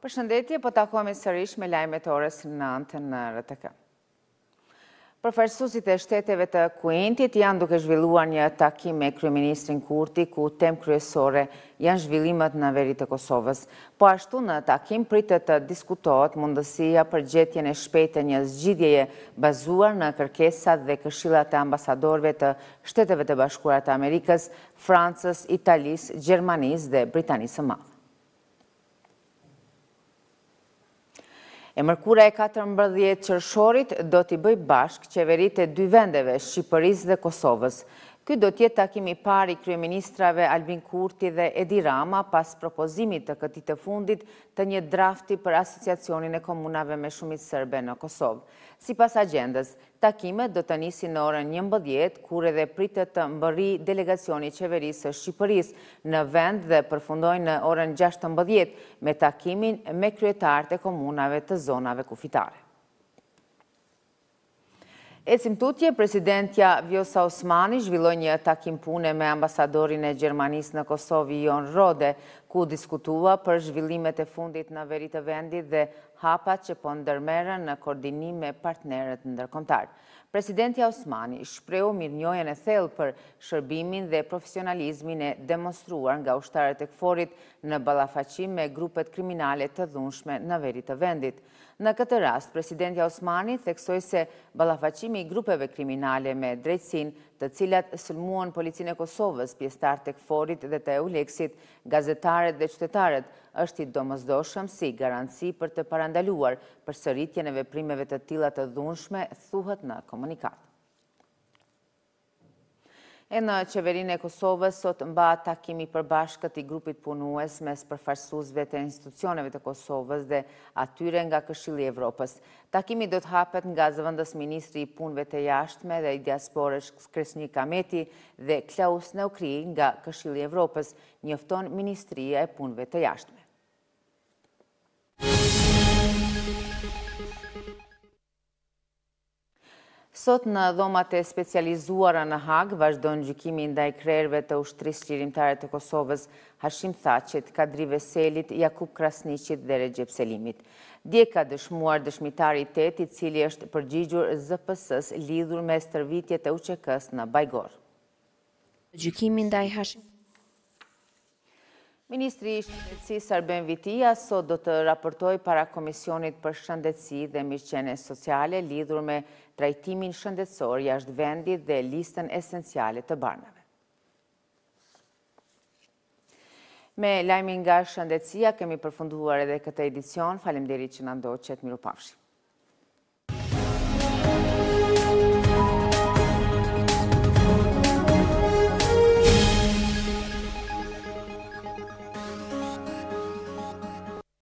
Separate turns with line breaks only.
Për shëndetje, po takohemi sërish me lajme të orës në antën në RTK. Për farsusit e shteteve të kuentit janë duke zhvilluar një takim me Kryeministrin Kurti, ku tem kryesore janë zhvillimet në verit të Kosovës. Po ashtu në takim pritë të diskutohet mundësia për gjetjen e shpejt e një zgjidjeje bazuar në kërkesat dhe këshillat e ambasadorve të shteteve të bashkurat e Amerikës, Francës, Italis, Gjermanis dhe Britanisë më. E mërkura e 14 qërshorit do t'i bëj bashk qeverit e dy vendeve, Shqipëris dhe Kosovës. Ky do tjetë takimi pari kryeministrave Albin Kurti dhe Edi Rama pas propozimit të këti të fundit të një drafti për asociacionin e komunave me shumit sërbe në Kosovë. Si pas agendës, takime do të njësi në orën një mbëdjet, kur edhe pritë të mbëri delegacioni qeverisë Shqipëris në vend dhe përfundoj në orën gjashtë mbëdjet me takimin me kryetarët e komunave të zonave kufitare. E cimtutje, presidentja Vjosa Osmani zhvilloj një takim pune me ambasadorin e Gjermanis në Kosovë, Jon Rode, ku diskutua për zhvillimet e fundit në veritë vendit dhe hapat që po ndërmerën në koordinim me partneret në ndërkontarë. Presidenti Osmani shpreu mirë njojën e thellë për shërbimin dhe profesionalizmin e demonstruar nga ushtarët e këforit në balafacim me grupet kriminale të dhunshme në verit të vendit. Në këtë rast, presidenti Osmani theksoj se balafacimi i grupeve kriminale me drejtsin të cilat sëlmuon policinë e Kosovës, pjestar të këforit dhe të euleksit, gazetaret dhe qytetaret, është i domëzdoshëm si garanci për të parandaluar për sëritjeneve primeve të tila të dhunshme, thuhet në komunikatë. E në qeverin e Kosovës, sot mba takimi përbashkët i grupit punues mes përfarsuzve të institucioneve të Kosovës dhe atyre nga këshili Evropës. Takimi do të hapet nga zëvëndës ministri i punve të jashtme dhe i diasporës Kresni Kameti dhe Klaus Neukri nga këshili Evropës, njëfton Ministria e punve të jashtme. Sot në dhomate specializuara në Hagë vazhdojnë gjykimi ndaj krerve të ushtrisë qirimtare të Kosovës, Hashim Thacit, Kadri Veselit, Jakub Krasnicit dhe Regjep Selimit. Djeka dëshmuar dëshmitari tet i cili është përgjigjur ZPSS lidhur me stërvitjet e uqekës në Bajgor. Gjikimi ndaj Hashim Ministri i Shëndetësi Sarben Vitia sot do të raportoj para Komisionit për Shëndetësi dhe Mirqene Sociale lidhur me trajtimin shëndetësor jashtë vendit dhe listën esencialit të barnave. Me lajmi nga shëndetsia, kemi përfunduar edhe këtë edicion, falemderi që në ndohë qëtë miru pafshim.